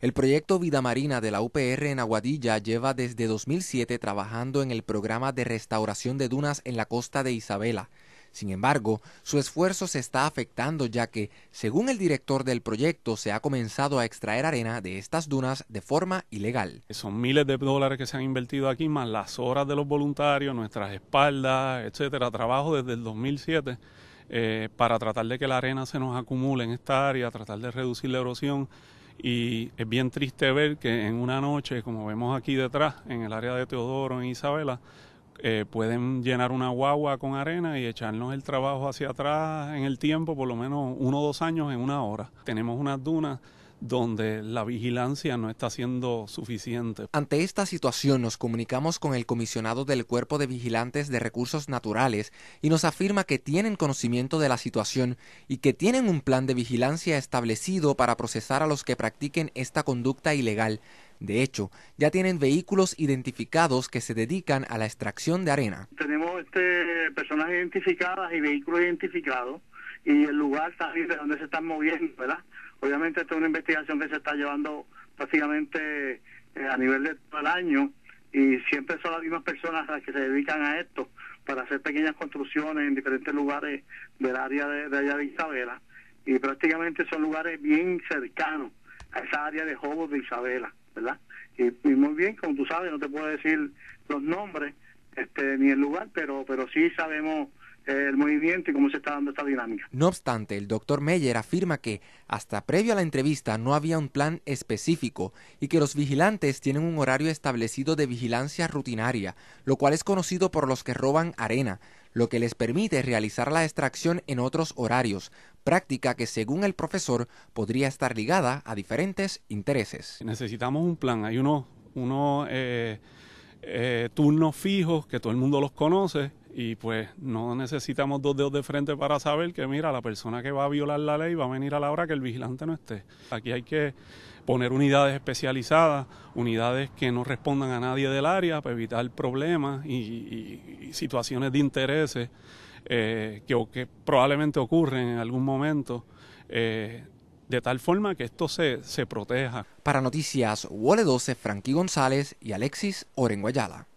El proyecto Vida Marina de la UPR en Aguadilla lleva desde 2007 trabajando en el programa de restauración de dunas en la costa de Isabela. Sin embargo, su esfuerzo se está afectando ya que, según el director del proyecto, se ha comenzado a extraer arena de estas dunas de forma ilegal. Son miles de dólares que se han invertido aquí, más las horas de los voluntarios, nuestras espaldas, etcétera. Trabajo desde el 2007 eh, para tratar de que la arena se nos acumule en esta área, tratar de reducir la erosión. Y es bien triste ver que en una noche, como vemos aquí detrás, en el área de Teodoro, en Isabela, eh, pueden llenar una guagua con arena y echarnos el trabajo hacia atrás en el tiempo, por lo menos uno o dos años en una hora. Tenemos unas dunas donde la vigilancia no está siendo suficiente. Ante esta situación nos comunicamos con el comisionado del Cuerpo de Vigilantes de Recursos Naturales y nos afirma que tienen conocimiento de la situación y que tienen un plan de vigilancia establecido para procesar a los que practiquen esta conducta ilegal. De hecho, ya tienen vehículos identificados que se dedican a la extracción de arena. Tenemos este, personas identificadas y vehículos identificados y el lugar también de donde se están moviendo, ¿verdad? Obviamente esta es una investigación que se está llevando prácticamente eh, a nivel de todo el año y siempre son las mismas personas las que se dedican a esto para hacer pequeñas construcciones en diferentes lugares del área de, allá de Isabela y prácticamente son lugares bien cercanos a esa área de Jobos de Isabela, ¿verdad? Y, muy bien, como tú sabes, no te puedo decir los nombres este, ni el lugar, pero pero sí sabemos el movimiento cómo se está dando esta dinámica. No obstante, el doctor Meyer afirma que hasta previo a la entrevista no había un plan específico y que los vigilantes tienen un horario establecido de vigilancia rutinaria, lo cual es conocido por los que roban arena, lo que les permite realizar la extracción en otros horarios, práctica que según el profesor podría estar ligada a diferentes intereses. Necesitamos un plan, hay unos, eh, eh, turnos fijos que todo el mundo los conoce y pues no necesitamos dos dedos de frente para saber que, mira, la persona que va a violar la ley va a venir a la hora que el vigilante no esté. Aquí hay que poner unidades especializadas, unidades que no respondan a nadie del área para evitar problemas y, situaciones de intereses eh, que, probablemente ocurren en algún momento. Eh, de tal forma que esto se, se proteja. Para Noticias Wole 12, Frankie González y Alexis Orenguayala.